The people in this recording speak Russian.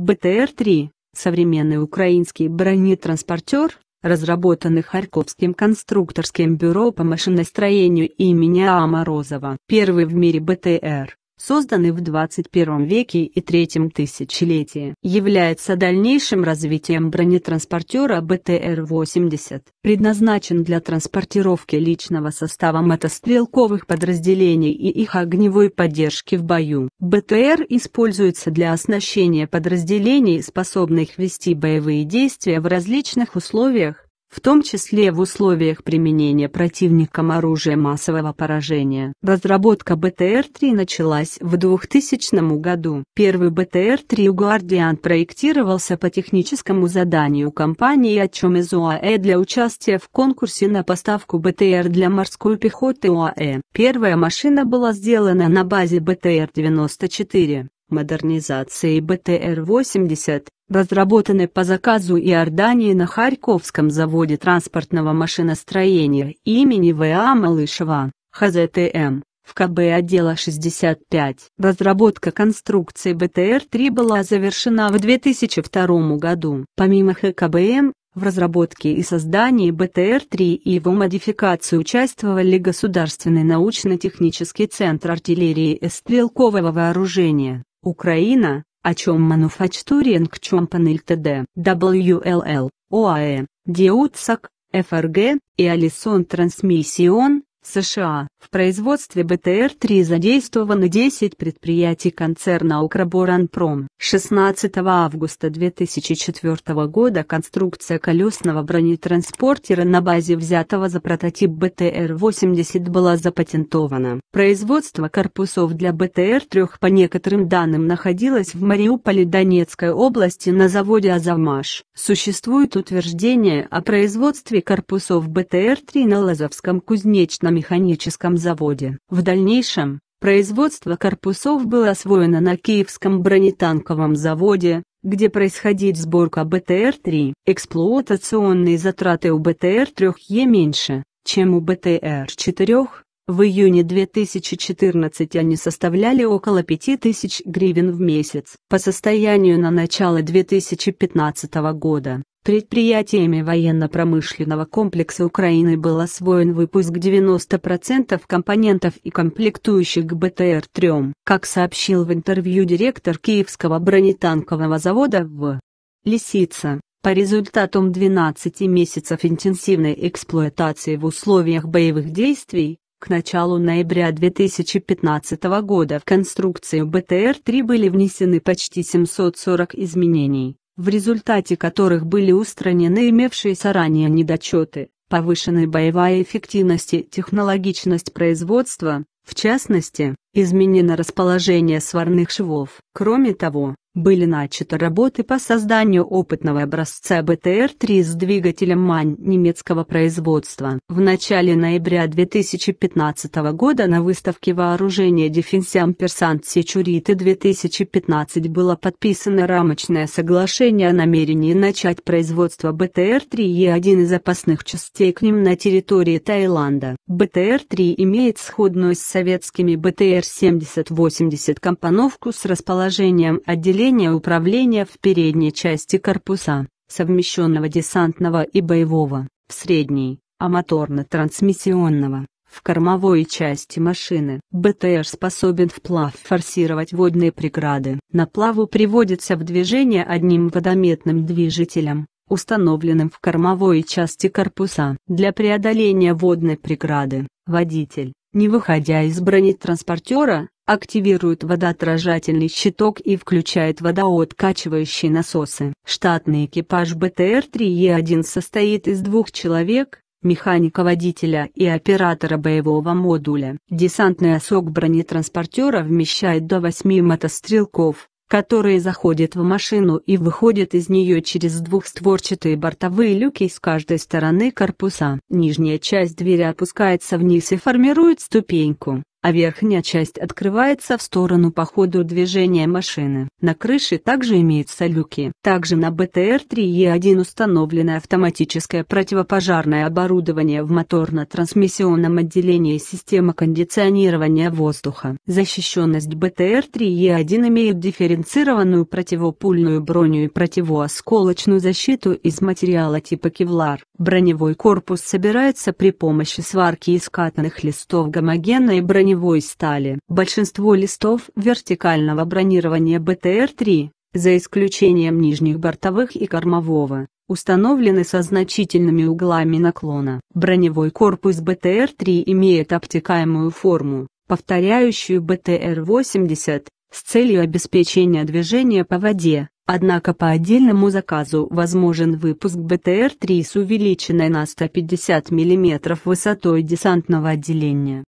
БТР-3 – современный украинский бронетранспортер, разработанный Харьковским конструкторским бюро по машиностроению имени А. Морозова. Первый в мире БТР, созданный в 21 веке и третьем тысячелетии, является дальнейшим развитием бронетранспортера БТР-80, предназначен для транспортировки личного состава мотострелковых подразделений и их огневой поддержки в бою. БТР используется для оснащения подразделений, способных вести боевые действия в различных условиях, в том числе в условиях применения противником оружия массового поражения. Разработка БТР-3 началась в 2000 году. Первый БТР-3 «Гвардиан» проектировался по техническому заданию компании «Ачом» из ОАЭ для участия в конкурсе на поставку БТР для морской пехоты ОАЭ. Первая машина была сделана на базе БТР-94 модернизации БТР-80, разработанный по заказу Иордании на Харьковском заводе транспортного машиностроения имени В.А. Малышева, ХЗТМ, в КБ отдела 65. Разработка конструкции БТР-3 была завершена в 2002 году. Помимо ХКБМ, в разработке и создании БТР-3 и его модификации участвовали Государственный научно-технический центр артиллерии и стрелкового вооружения. Украина, о чем Manufacturing Company Ltd, WLL, OAE, Диутсак, ФРГ и Алисон Трансмиссион, США. В производстве БТР-3 задействованы 10 предприятий концерна «Укроборонпром». 16 августа 2004 года конструкция колесного бронетранспортера на базе взятого за прототип БТР-80 была запатентована. Производство корпусов для БТР-3 по некоторым данным находилось в Мариуполе Донецкой области на заводе Азовмаш. Существует утверждение о производстве корпусов БТР-3 на Лазовском кузнечном механическом заводе. В дальнейшем, производство корпусов было освоено на Киевском бронетанковом заводе, где происходит сборка БТР-3. Эксплуатационные затраты у БТР-3Е меньше, чем у БТР-4, в июне 2014 они составляли около 5000 гривен в месяц. По состоянию на начало 2015 года, Предприятиями военно-промышленного комплекса Украины был освоен выпуск 90% компонентов и комплектующих к БТР-3, как сообщил в интервью директор Киевского бронетанкового завода В. Лисица. По результатам 12 месяцев интенсивной эксплуатации в условиях боевых действий, к началу ноября 2015 года в конструкцию БТР-3 были внесены почти 740 изменений в результате которых были устранены имевшиеся ранее недочеты, повышенной боевая эффективность и технологичность производства, в частности, изменено расположение сварных швов. Кроме того, были начаты работы по созданию опытного образца БТР-3 с двигателем МАН немецкого производства. В начале ноября 2015 года на выставке вооружения «Дефенсиам Персант Сечуриты 2015» было подписано рамочное соглашение о намерении начать производство БТР-3 и один из запасных частей к ним на территории Таиланда. БТР-3 имеет сходную с советскими БТР-70-80 компоновку с расположением отделения подразделения управления в передней части корпуса, совмещенного десантного и боевого, в средней, а моторно-трансмиссионного, в кормовой части машины. БТР способен вплав форсировать водные преграды. На плаву приводится в движение одним водометным движителем, установленным в кормовой части корпуса. Для преодоления водной преграды, водитель, не выходя из бронетранспортера, активирует водоотражательный щиток и включает водооткачивающие насосы. Штатный экипаж БТР-3Е1 состоит из двух человек, механика-водителя и оператора боевого модуля. Десантный осок бронетранспортера вмещает до 8 мотострелков, которые заходят в машину и выходят из нее через двухстворчатые бортовые люки с каждой стороны корпуса. Нижняя часть двери опускается вниз и формирует ступеньку а верхняя часть открывается в сторону по ходу движения машины. На крыше также имеются люки. Также на БТР-3Е1 установлено автоматическое противопожарное оборудование в моторно-трансмиссионном отделении система кондиционирования воздуха. Защищенность БТР-3Е1 имеет дифференцированную противопульную броню и противоосколочную защиту из материала типа кевлар. Броневой корпус собирается при помощи сварки из катанных листов гомогенной брони броневой стали. Большинство листов вертикального бронирования БТР-3, за исключением нижних бортовых и кормового, установлены со значительными углами наклона. Броневой корпус БТР-3 имеет обтекаемую форму, повторяющую БТР-80, с целью обеспечения движения по воде, однако по отдельному заказу возможен выпуск БТР-3 с увеличенной на 150 мм высотой десантного отделения.